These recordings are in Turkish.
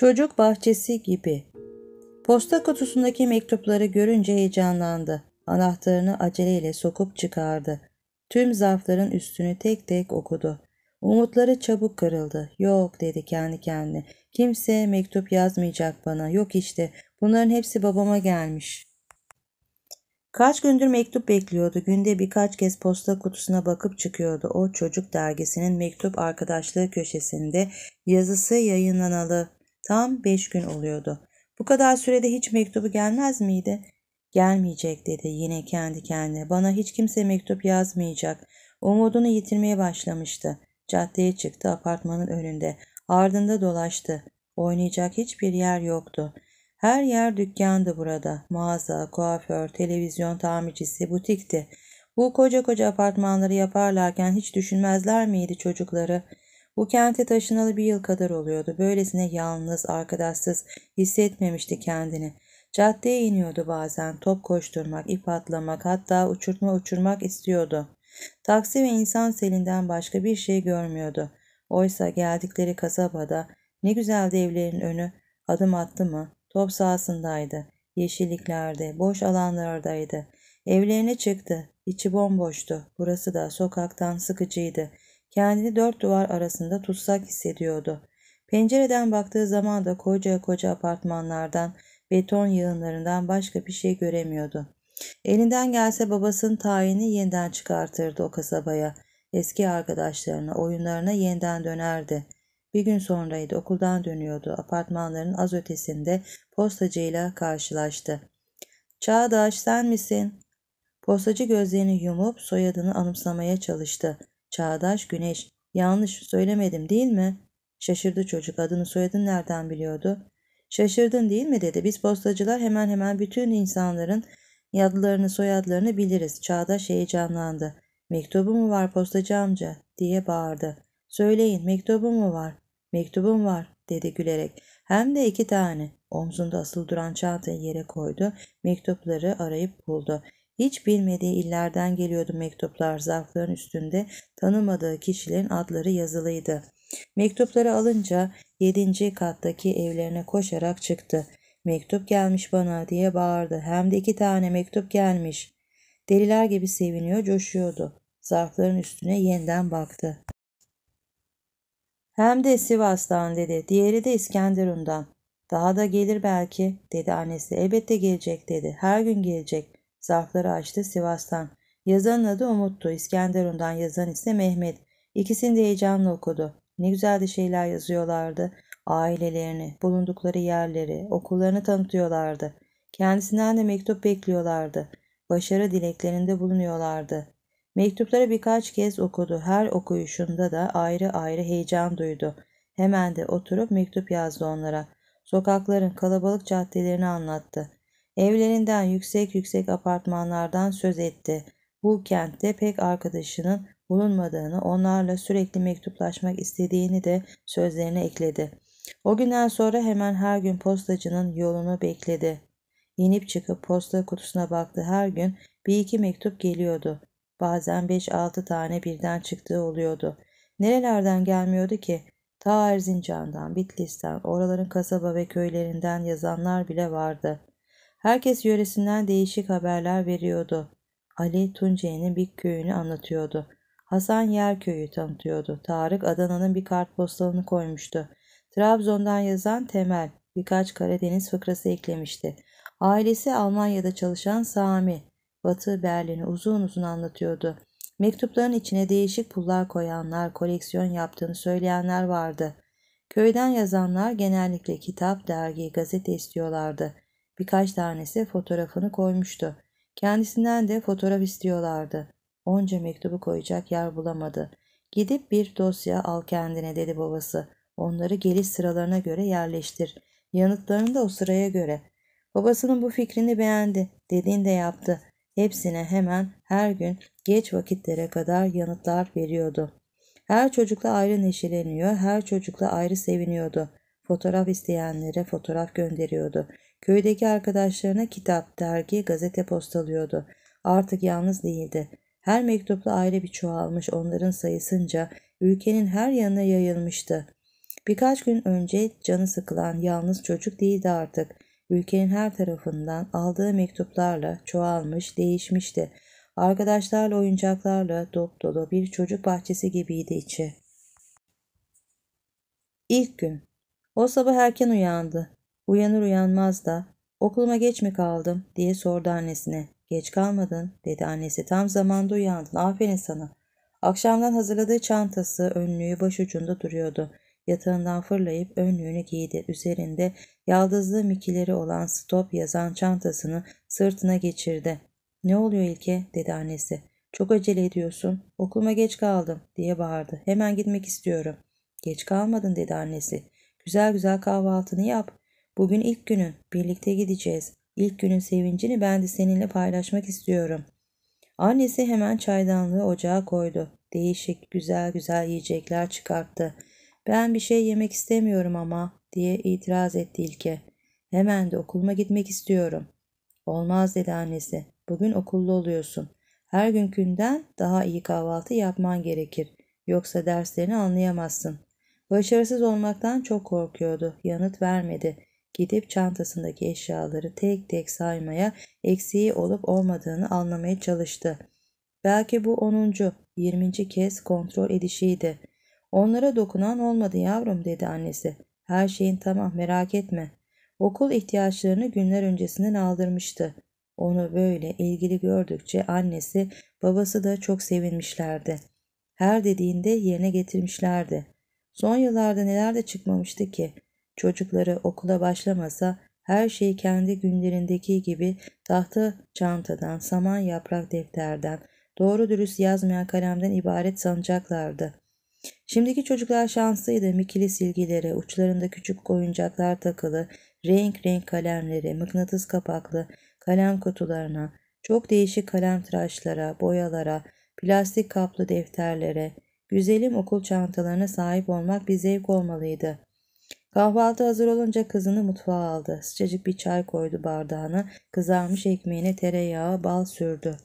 Çocuk bahçesi gibi. Posta kutusundaki mektupları görünce heyecanlandı. Anahtarını aceleyle sokup çıkardı. Tüm zarfların üstünü tek tek okudu. Umutları çabuk kırıldı. Yok dedi kendi kendine. Kimse mektup yazmayacak bana. Yok işte. Bunların hepsi babama gelmiş. Kaç gündür mektup bekliyordu. Günde birkaç kez posta kutusuna bakıp çıkıyordu. O çocuk dergisinin mektup arkadaşlığı köşesinde yazısı yayınlanalı Tam beş gün oluyordu. Bu kadar sürede hiç mektubu gelmez miydi? Gelmeyecek dedi yine kendi kendine. Bana hiç kimse mektup yazmayacak. Umudunu yitirmeye başlamıştı. Caddeye çıktı apartmanın önünde. Ardında dolaştı. Oynayacak hiçbir yer yoktu. Her yer dükkandı burada. Mağaza, kuaför, televizyon tamircisi, butikti. Bu koca koca apartmanları yaparlarken hiç düşünmezler miydi çocukları? Bu kente taşınalı bir yıl kadar oluyordu. Böylesine yalnız, arkadaşsız hissetmemişti kendini. Caddeye iniyordu bazen, top koşturmak, ip atlamak, hatta uçurtma uçurmak istiyordu. Taksi ve insan selinden başka bir şey görmüyordu. Oysa geldikleri kasabada ne güzel evlerin önü, adım attı mı, top sahasındaydı, yeşilliklerde, boş alanlardaydı. Evlerine çıktı, içi bomboştu, burası da sokaktan sıkıcıydı. Kendini dört duvar arasında tutsak hissediyordu. Pencereden baktığı zaman da koca koca apartmanlardan, beton yığınlarından başka bir şey göremiyordu. Elinden gelse babasının tayini yeniden çıkartırdı o kasabaya. Eski arkadaşlarına, oyunlarına yeniden dönerdi. Bir gün sonraydı okuldan dönüyordu. Apartmanların az ötesinde postacıyla karşılaştı. Çağdaş sen misin? Postacı gözlerini yumup soyadını anımsamaya çalıştı. Çağdaş Güneş. Yanlış söylemedim değil mi? Şaşırdı çocuk adını soyadını nereden biliyordu? Şaşırdın değil mi dedi. Biz postacılar hemen hemen bütün insanların yadlarını soyadlarını biliriz. Çağdaş heyecanlandı. Mektubu mu var postacı amca diye bağırdı. Söyleyin mektubu mu var? Mektubum var dedi gülerek. Hem de iki tane. Omzunda asıl duran çantayı yere koydu. Mektupları arayıp buldu. Hiç bilmediği illerden geliyordu mektuplar. Zarfların üstünde tanımadığı kişilerin adları yazılıydı. Mektupları alınca yedinci kattaki evlerine koşarak çıktı. Mektup gelmiş bana diye bağırdı. Hem de iki tane mektup gelmiş. Deliler gibi seviniyor, coşuyordu. Zarfların üstüne yeniden baktı. Hem de Sivas'tan dedi. Diğeri de İskenderun'dan. Daha da gelir belki dedi annesi. Elbette gelecek dedi. Her gün gelecek. Zarfları açtı Sivas'tan. Yazanın adı Umut'tu. İskenderun'dan yazan ise Mehmet. İkisini de heyecanla okudu. Ne güzel de şeyler yazıyorlardı. Ailelerini, bulundukları yerleri, okullarını tanıtıyorlardı. Kendisinden de mektup bekliyorlardı. Başarı dileklerinde bulunuyorlardı. Mektupları birkaç kez okudu. Her okuyuşunda da ayrı ayrı heyecan duydu. Hemen de oturup mektup yazdı onlara. Sokakların kalabalık caddelerini anlattı. Evlerinden yüksek yüksek apartmanlardan söz etti. Bu kentte pek arkadaşının bulunmadığını, onlarla sürekli mektuplaşmak istediğini de sözlerine ekledi. O günden sonra hemen her gün postacının yolunu bekledi. İnip çıkıp posta kutusuna baktı her gün bir iki mektup geliyordu. Bazen beş altı tane birden çıktığı oluyordu. Nerelerden gelmiyordu ki? Ta Erzincan'dan, Bitlis'ten, oraların kasaba ve köylerinden yazanlar bile vardı. Herkes yöresinden değişik haberler veriyordu. Ali Tunceli'nin bir köyünü anlatıyordu. Hasan Yer köyü tanıtıyordu. Tarık Adana'nın bir kartpostalını koymuştu. Trabzon'dan yazan Temel birkaç Karadeniz fıkrası eklemişti. Ailesi Almanya'da çalışan Sami, Batı Berlin'i uzun uzun anlatıyordu. Mektupların içine değişik pullar koyanlar, koleksiyon yaptığını söyleyenler vardı. Köyden yazanlar genellikle kitap, dergi, gazete istiyorlardı. Birkaç tanesi fotoğrafını koymuştu. Kendisinden de fotoğraf istiyorlardı. Onca mektubu koyacak yer bulamadı. Gidip bir dosya al kendine dedi babası. Onları geliş sıralarına göre yerleştir. Yanıtlarını da o sıraya göre. Babasının bu fikrini beğendi. Dediğini de yaptı. Hepsine hemen her gün geç vakitlere kadar yanıtlar veriyordu. Her çocukla ayrı neşeleniyor, her çocukla ayrı seviniyordu. Fotoğraf isteyenlere fotoğraf gönderiyordu. Köydeki arkadaşlarına kitap, dergi, gazete postalıyordu. Artık yalnız değildi. Her mektupla ayrı bir çoğalmış onların sayısınca ülkenin her yanına yayılmıştı. Birkaç gün önce canı sıkılan yalnız çocuk değildi artık. Ülkenin her tarafından aldığı mektuplarla çoğalmış, değişmişti. Arkadaşlarla, oyuncaklarla dop dolu bir çocuk bahçesi gibiydi içi. İlk gün. O sabah erken uyandı. Uyanır uyanmaz da okuluma geç mi kaldım diye sordu annesine. Geç kalmadın dedi annesi tam zamanda uyandın aferin sana. Akşamdan hazırladığı çantası önlüğü başucunda duruyordu. Yatağından fırlayıp önlüğünü giydi. Üzerinde yaldızlı mikileri olan stop yazan çantasını sırtına geçirdi. Ne oluyor İlke dedi annesi. Çok acele ediyorsun. Okuluma geç kaldım diye bağırdı. Hemen gitmek istiyorum. Geç kalmadın dedi annesi. Güzel güzel kahvaltını yap. Bugün ilk günü. Birlikte gideceğiz. İlk günün sevincini ben de seninle paylaşmak istiyorum. Annesi hemen çaydanlığı ocağa koydu. Değişik güzel güzel yiyecekler çıkarttı. Ben bir şey yemek istemiyorum ama diye itiraz etti Ilke. Hemen de okuluma gitmek istiyorum. Olmaz dedi annesi. Bugün okullu oluyorsun. Her günkünden daha iyi kahvaltı yapman gerekir. Yoksa derslerini anlayamazsın. Başarısız olmaktan çok korkuyordu. Yanıt vermedi. Gidip çantasındaki eşyaları tek tek saymaya, eksiği olup olmadığını anlamaya çalıştı. Belki bu onuncu, yirminci kez kontrol edişiydi. Onlara dokunan olmadı yavrum dedi annesi. Her şeyin tamam merak etme. Okul ihtiyaçlarını günler öncesinden aldırmıştı. Onu böyle ilgili gördükçe annesi, babası da çok sevinmişlerdi. Her dediğinde yerine getirmişlerdi. Son yıllarda neler de çıkmamıştı ki. Çocukları okula başlamasa her şey kendi günlerindeki gibi tahta çantadan, saman yaprak defterden, doğru dürüst yazmayan kalemden ibaret sanacaklardı. Şimdiki çocuklar şanslıydı. Mikili silgilere, uçlarında küçük oyuncaklar takılı, renk renk kalemleri, mıknatıs kapaklı, kalem kutularına, çok değişik kalem tıraşlara, boyalara, plastik kaplı defterlere, güzelim okul çantalarına sahip olmak bir zevk olmalıydı. Kahvaltı hazır olunca kızını mutfağa aldı. Sıcacık bir çay koydu bardağına. Kızarmış ekmeğine tereyağı, bal sürdü.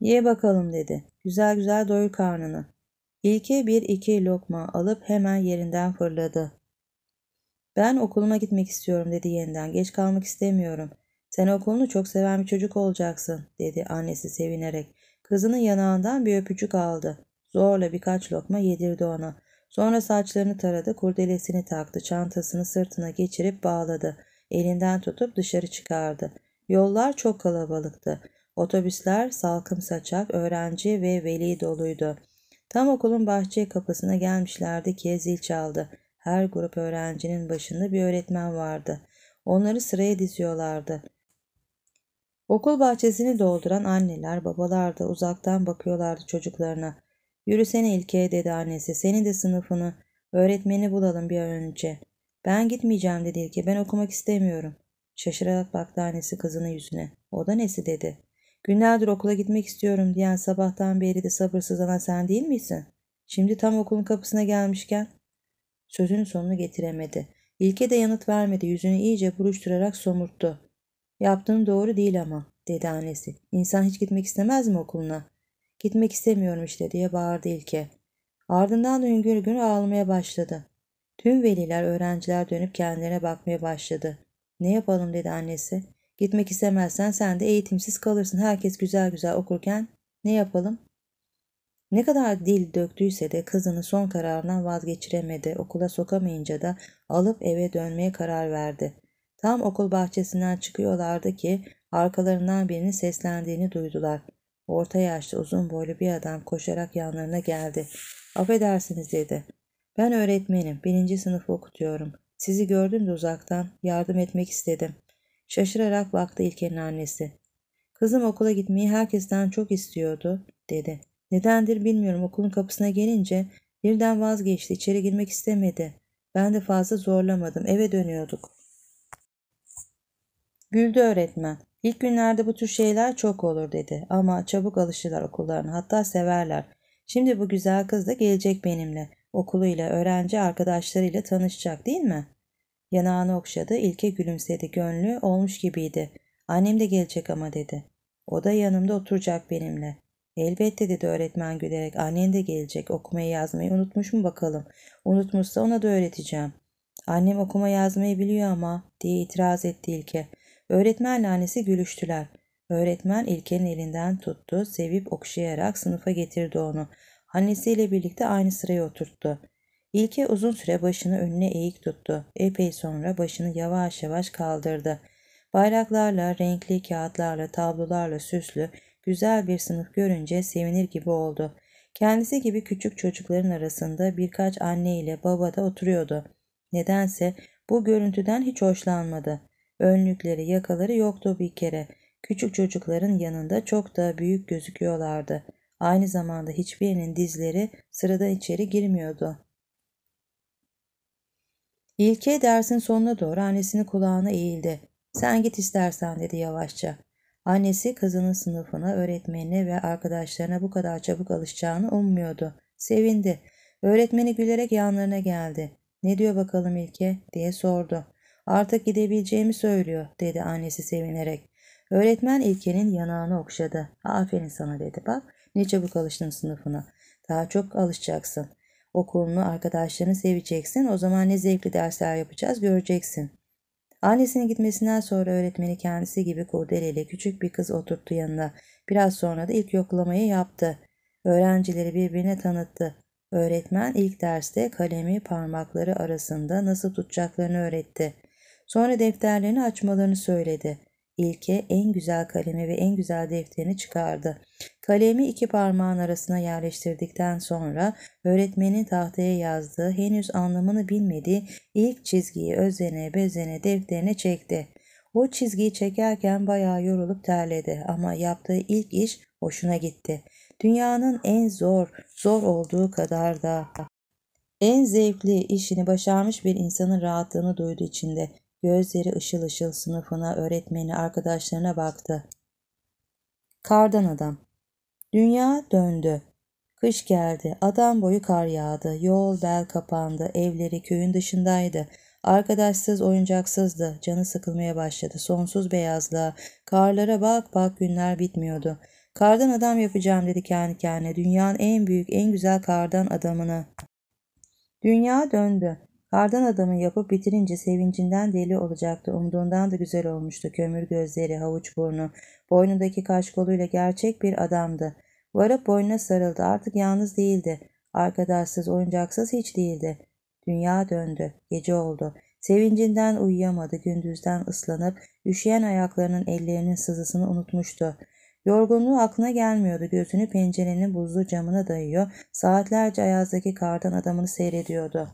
Ye bakalım dedi. Güzel güzel doyur karnını. İlke bir iki lokma alıp hemen yerinden fırladı. Ben okuluma gitmek istiyorum dedi yeniden. Geç kalmak istemiyorum. Sen okulunu çok seven bir çocuk olacaksın dedi annesi sevinerek. Kızının yanağından bir öpücük aldı. Zorla birkaç lokma yedirdi ona. Sonra saçlarını taradı, kurdelesini taktı, çantasını sırtına geçirip bağladı. Elinden tutup dışarı çıkardı. Yollar çok kalabalıktı. Otobüsler salkım saçak, öğrenci ve veli doluydu. Tam okulun bahçe kapısına gelmişlerdi ki zil çaldı. Her grup öğrencinin başında bir öğretmen vardı. Onları sıraya diziyorlardı. Okul bahçesini dolduran anneler, babalar da uzaktan bakıyorlardı çocuklarına. Yürüsene ilke dedi annesi. Seni de sınıfını, öğretmeni bulalım bir önce. Ben gitmeyeceğim dedi ilke. Ben okumak istemiyorum. Şaşırarak baktı annesi kızının yüzüne. O da nesi dedi. Günlerdir okula gitmek istiyorum diyen sabahtan beri de sabırsız sabırsızlanan sen değil misin? Şimdi tam okulun kapısına gelmişken sözünün sonunu getiremedi. İlke de yanıt vermedi. Yüzünü iyice buruşturarak somurttu. Yaptığın doğru değil ama dedi annesi. İnsan hiç gitmek istemez mi okuluna? Gitmek istemiyorum işte diye bağırdı ilke. Ardından hüngür hüngür ağlamaya başladı. Tüm veliler öğrenciler dönüp kendilerine bakmaya başladı. Ne yapalım dedi annesi. Gitmek istemezsen sen de eğitimsiz kalırsın. Herkes güzel güzel okurken ne yapalım? Ne kadar dil döktüyse de kızını son kararından vazgeçiremedi. Okula sokamayınca da alıp eve dönmeye karar verdi. Tam okul bahçesinden çıkıyorlardı ki arkalarından birinin seslendiğini duydular. Orta yaşlı uzun boylu bir adam koşarak yanlarına geldi. Affedersiniz dedi. Ben öğretmenim. Birinci sınıfı okutuyorum. Sizi gördüm de uzaktan. Yardım etmek istedim. Şaşırarak baktı İlker'in annesi. Kızım okula gitmeyi herkesten çok istiyordu dedi. Nedendir bilmiyorum okulun kapısına gelince birden vazgeçti içeri girmek istemedi. Ben de fazla zorlamadım eve dönüyorduk. Güldü öğretmen. İlk günlerde bu tür şeyler çok olur dedi ama çabuk alışırlar okullarına hatta severler. Şimdi bu güzel kız da gelecek benimle. Okuluyla, öğrenci arkadaşlarıyla tanışacak değil mi? Yanağını okşadı, ilke gülümsedi, gönlü olmuş gibiydi. Annem de gelecek ama dedi. O da yanımda oturacak benimle. Elbette dedi öğretmen gülerek. Annen de gelecek. Okumayı yazmayı unutmuş mu bakalım? Unutmuşsa ona da öğreteceğim. Annem okuma yazmayı biliyor ama diye itiraz etti Ilke. Öğretmen annesi gülüştüler. Öğretmen İlker'in elinden tuttu, sevip okşayarak sınıfa getirdi onu. Annesiyle birlikte aynı sıraya oturttu. İlke uzun süre başını önüne eğik tuttu. Epey sonra başını yavaş yavaş kaldırdı. Bayraklarla, renkli kağıtlarla, tablolarla süslü, güzel bir sınıf görünce sevinir gibi oldu. Kendisi gibi küçük çocukların arasında birkaç anne ile baba da oturuyordu. Nedense bu görüntüden hiç hoşlanmadı. Önlükleri, yakaları yoktu bir kere. Küçük çocukların yanında çok daha büyük gözüküyorlardı. Aynı zamanda hiçbirinin dizleri sırada içeri girmiyordu. İlke dersin sonuna doğru annesini kulağına eğildi. Sen git istersen dedi yavaşça. Annesi kızının sınıfına, öğretmenine ve arkadaşlarına bu kadar çabuk alışacağını ummuyordu. Sevindi. Öğretmeni gülerek yanlarına geldi. Ne diyor bakalım İlke diye sordu. Artık gidebileceğimi söylüyor dedi annesi sevinerek. Öğretmen İlker'in yanağını okşadı. Aferin sana dedi bak ne çabuk alıştın sınıfına. Daha çok alışacaksın. Okulunu arkadaşlarını seveceksin o zaman ne zevkli dersler yapacağız göreceksin. Annesinin gitmesinden sonra öğretmeni kendisi gibi kurdeleyle küçük bir kız oturttu yanına. Biraz sonra da ilk yoklamayı yaptı. Öğrencileri birbirine tanıttı. Öğretmen ilk derste kalemi parmakları arasında nasıl tutacaklarını öğretti. Sonra defterlerini açmalarını söyledi. İlke en güzel kalemi ve en güzel defterini çıkardı. Kalemi iki parmağın arasına yerleştirdikten sonra öğretmenin tahtaya yazdığı henüz anlamını bilmediği ilk çizgiyi özene bezene defterine çekti. O çizgiyi çekerken bayağı yorulup terledi ama yaptığı ilk iş hoşuna gitti. Dünyanın en zor, zor olduğu kadar da en zevkli işini başarmış bir insanın rahatlığını duydu içinde. Gözleri ışıl ışıl sınıfına, öğretmeni, arkadaşlarına baktı. Kardan adam. Dünya döndü. Kış geldi. Adam boyu kar yağdı. Yol bel kapandı. Evleri köyün dışındaydı. Arkadaşsız, oyuncaksızdı. Canı sıkılmaya başladı. Sonsuz beyazlığa. Karlara bak bak günler bitmiyordu. Kardan adam yapacağım dedi kendi kendine. Dünyanın en büyük, en güzel kardan adamını. Dünya döndü. Kardan adamı yapıp bitirince sevincinden deli olacaktı. Umduğundan da güzel olmuştu. Kömür gözleri, havuç burnu, boynundaki kaş koluyla gerçek bir adamdı. Varıp boynuna sarıldı. Artık yalnız değildi. Arkadaşsız, oyuncaksız hiç değildi. Dünya döndü. Gece oldu. Sevincinden uyuyamadı. Gündüzden ıslanıp üşüyen ayaklarının ellerinin sızısını unutmuştu. Yorgunluğu aklına gelmiyordu. Gözünü pencerenin buzlu camına dayıyor. Saatlerce ayazdaki kardan adamını seyrediyordu.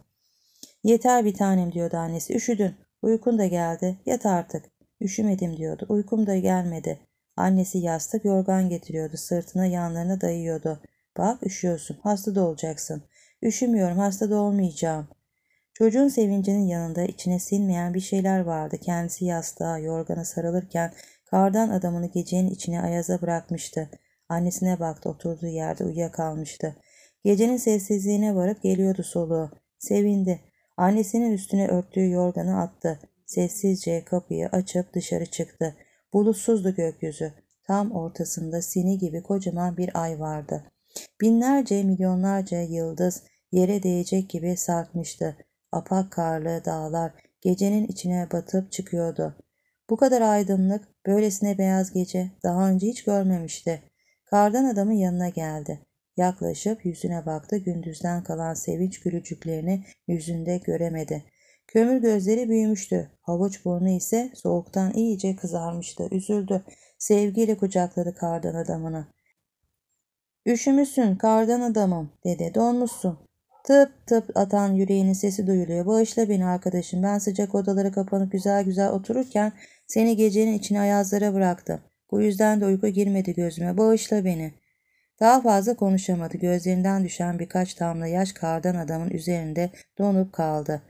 Yeter bir tanem diyordu annesi. Üşüdün. Uykun da geldi. Yat artık. Üşümedim diyordu. Uykum da gelmedi. Annesi yastık yorgan getiriyordu. Sırtına yanlarına dayıyordu. Bak üşüyorsun. Hasta da olacaksın. Üşümüyorum. Hasta da olmayacağım. Çocuğun sevincinin yanında içine sinmeyen bir şeyler vardı. Kendisi yastığa, yorgana sarılırken kardan adamını gecenin içine ayaza bırakmıştı. Annesine baktı. Oturduğu yerde uyuyakalmıştı. Gecenin sessizliğine varıp geliyordu soluğu. Sevindi. Annesinin üstüne örttüğü yorganı attı. Sessizce kapıyı açıp dışarı çıktı. Bulutsuzdu gökyüzü. Tam ortasında sini gibi kocaman bir ay vardı. Binlerce, milyonlarca yıldız yere değecek gibi sarkmıştı. Apak karlı dağlar gecenin içine batıp çıkıyordu. Bu kadar aydınlık, böylesine beyaz gece daha önce hiç görmemişti. Kardan adamın yanına geldi. Yaklaşıp yüzüne baktı. Gündüzden kalan sevinç gülücüklerini yüzünde göremedi. Kömür gözleri büyümüştü. Havuç burnu ise soğuktan iyice kızarmıştı. Üzüldü. Sevgiyle kucakladı kardan adamını. Üşümüşsün kardan adamım dedi. Donmuşsun. Tıp tıp atan yüreğinin sesi duyuluyor. Bağışla beni arkadaşım. Ben sıcak odalara kapanıp güzel güzel otururken seni gecenin içine ayazlara bıraktım. Bu yüzden de uyku girmedi gözüme. Bağışla beni. Daha fazla konuşamadı. Gözlerinden düşen birkaç damla yaş kardan adamın üzerinde donup kaldı.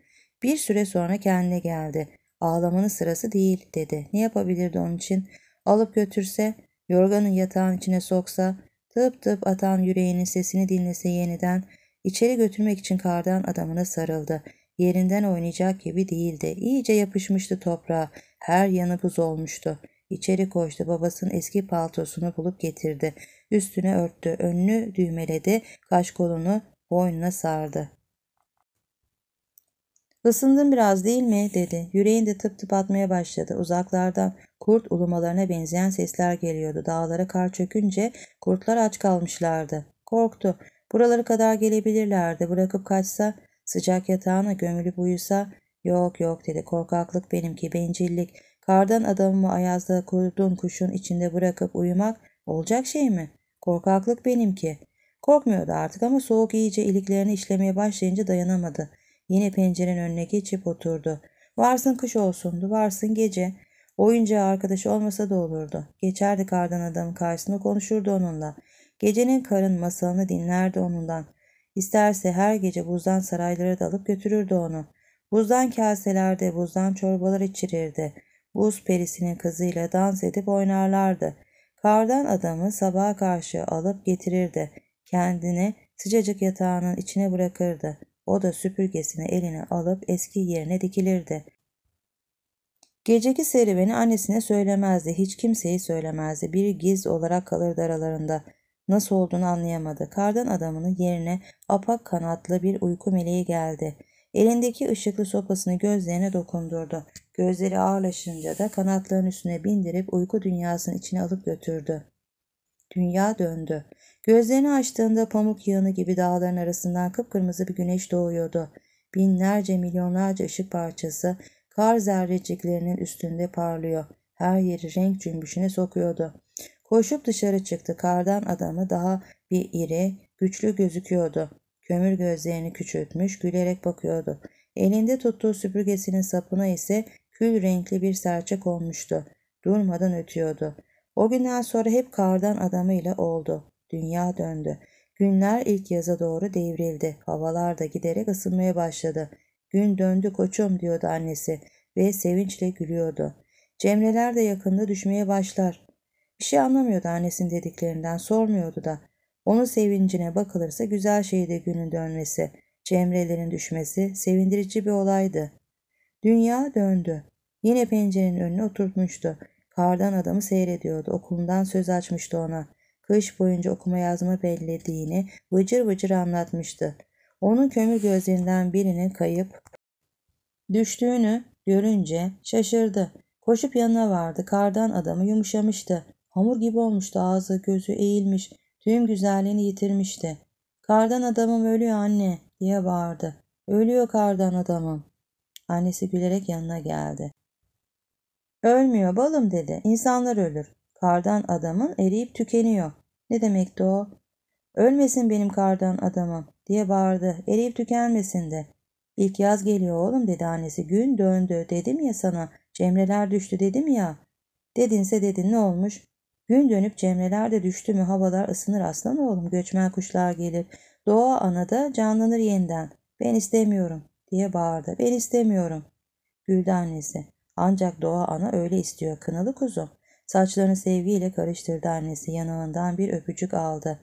Bir süre sonra kendine geldi. Ağlamanın sırası değil dedi. Ne yapabilirdi onun için? Alıp götürse, yorganın yatağın içine soksa, tıp tıp atan yüreğinin sesini dinlese yeniden, içeri götürmek için kardan adamına sarıldı. Yerinden oynayacak gibi değildi. İyice yapışmıştı toprağa. Her yanı buz olmuştu. İçeri koştu. Babasının eski paltosunu bulup getirdi. Üstünü örttü, önünü düğmeledi, kaş kolunu boynuna sardı. Isındın biraz değil mi dedi. Yüreğinde tıp tıp atmaya başladı. Uzaklardan kurt ulumalarına benzeyen sesler geliyordu. Dağlara kar çökünce kurtlar aç kalmışlardı. Korktu. Buraları kadar gelebilirlerdi. Bırakıp kaçsa, sıcak yatağına gömülüp uyusa, yok yok dedi. Korkaklık benimki, bencillik. Kardan adamımı ayazda kurduğun kuşun içinde bırakıp uyumak olacak şey mi? Korkaklık benimki. Korkmuyordu artık ama soğuk iyice iliklerini işlemeye başlayınca dayanamadı. Yine pencerenin önüne geçip oturdu. Varsın kış olsundu, varsın gece. Oyuncağı arkadaşı olmasa da olurdu. Geçerdi kardan adamın karşısına konuşurdu onunla. Gecenin karın masalını dinlerdi onundan. İsterse her gece buzdan saraylara dalıp götürürdü onu. Buzdan kaselerde buzdan çorbalar içirirdi. Buz perisinin kızıyla dans edip oynarlardı. Kardan adamı sabaha karşı alıp getirirdi. Kendini sıcacık yatağının içine bırakırdı. O da süpürgesini eline alıp eski yerine dikilirdi. Geceki serüveni annesine söylemezdi. Hiç kimseyi söylemezdi. Bir giz olarak kalırdı aralarında. Nasıl olduğunu anlayamadı. Kardan adamının yerine apak kanatlı bir uyku meleği geldi. Elindeki ışıklı sopasını gözlerine dokundurdu. Gözleri ağırlaşınca da kanatlarının üstüne bindirip uyku dünyasının içine alıp götürdü. Dünya döndü. Gözlerini açtığında pamuk yığını gibi dağların arasından kıpkırmızı bir güneş doğuyordu. Binlerce milyonlarca ışık parçası kar zerreciklerinin üstünde parlıyor. Her yeri renk cümbüşüne sokuyordu. Koşup dışarı çıktı. Kardan adamı daha bir iri, güçlü gözüküyordu. Kömür gözlerini küçültmüş gülerek bakıyordu. Elinde tuttuğu süpürgesinin sapına ise kül renkli bir serçe konmuştu. Durmadan ötüyordu. O günden sonra hep kardan adamıyla oldu. Dünya döndü. Günler ilk yaza doğru devrildi. Havalar da giderek ısınmaya başladı. Gün döndü koçum diyordu annesi ve sevinçle gülüyordu. Cemreler de yakında düşmeye başlar. Bir şey anlamıyordu annesinin dediklerinden sormuyordu da. Onun sevincine bakılırsa güzel şeydi günün dönmesi, Cemre'lerin düşmesi sevindirici bir olaydı. Dünya döndü. Yine pencerenin önüne oturtmuştu. Kardan adamı seyrediyordu. Okulundan söz açmıştı ona. Kış boyunca okuma yazma bellediğini vıcır vıcır anlatmıştı. Onun kömür gözlerinden birinin kayıp düştüğünü görünce şaşırdı. Koşup yanına vardı. Kardan adamı yumuşamıştı. Hamur gibi olmuştu ağzı, gözü eğilmiş. Tüm güzelliğini yitirmişti. Kardan adamım ölüyor anne diye bağırdı. Ölüyor kardan adamım. Annesi gülerek yanına geldi. Ölmüyor balım dedi. İnsanlar ölür. Kardan adamın eriyip tükeniyor. Ne demekti o? Ölmesin benim kardan adamım diye bağırdı. Eriyip tükenmesin de. İlk yaz geliyor oğlum dedi annesi. Gün döndü dedim ya sana. Cemreler düştü dedim ya. Dedinse dedin ne olmuş? Gün dönüp cemreler de düştü mü havalar ısınır aslan oğlum göçmen kuşlar gelir. Doğa ana da canlanır yeniden. Ben istemiyorum diye bağırdı. Ben istemiyorum. Güldü annesi. Ancak doğa ana öyle istiyor kınalı kuzu. Saçlarını sevgiyle karıştırdı annesi yanağından bir öpücük aldı.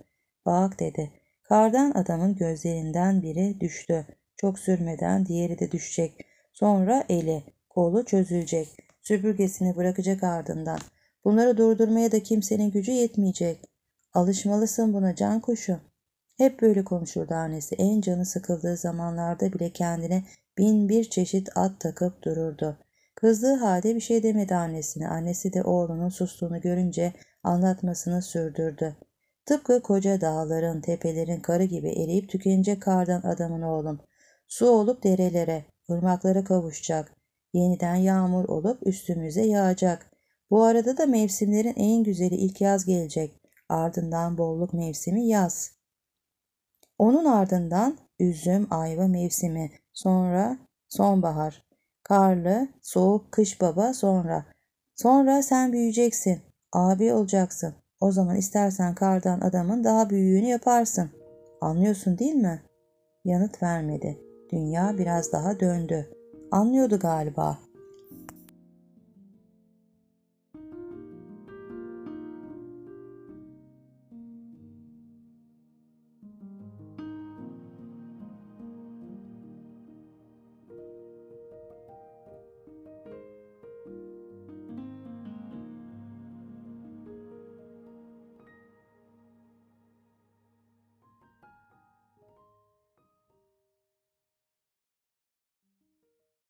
Bak dedi. Kardan adamın gözlerinden biri düştü. Çok sürmeden diğeri de düşecek. Sonra eli, kolu çözülecek. Süpürgesini bırakacak ardından. Bunları durdurmaya da kimsenin gücü yetmeyecek. Alışmalısın buna can kuşu. Hep böyle konuşurdu annesi. En canı sıkıldığı zamanlarda bile kendine bin bir çeşit at takıp dururdu. Kızdığı halde bir şey demedi annesine. Annesi de oğlunun sustuğunu görünce anlatmasını sürdürdü. Tıpkı koca dağların, tepelerin karı gibi eriyip tükenince kardan adamın oğlum. Su olup derelere, ırmaklara kavuşacak. Yeniden yağmur olup üstümüze yağacak. Bu arada da mevsimlerin en güzeli ilk yaz gelecek. Ardından bolluk mevsimi yaz. Onun ardından üzüm, ayva mevsimi, sonra sonbahar. Karlı, soğuk kış baba sonra. Sonra sen büyüyeceksin, abi olacaksın. O zaman istersen kardan adamın daha büyüğünü yaparsın. Anlıyorsun değil mi? Yanıt vermedi. Dünya biraz daha döndü. Anlıyordu galiba.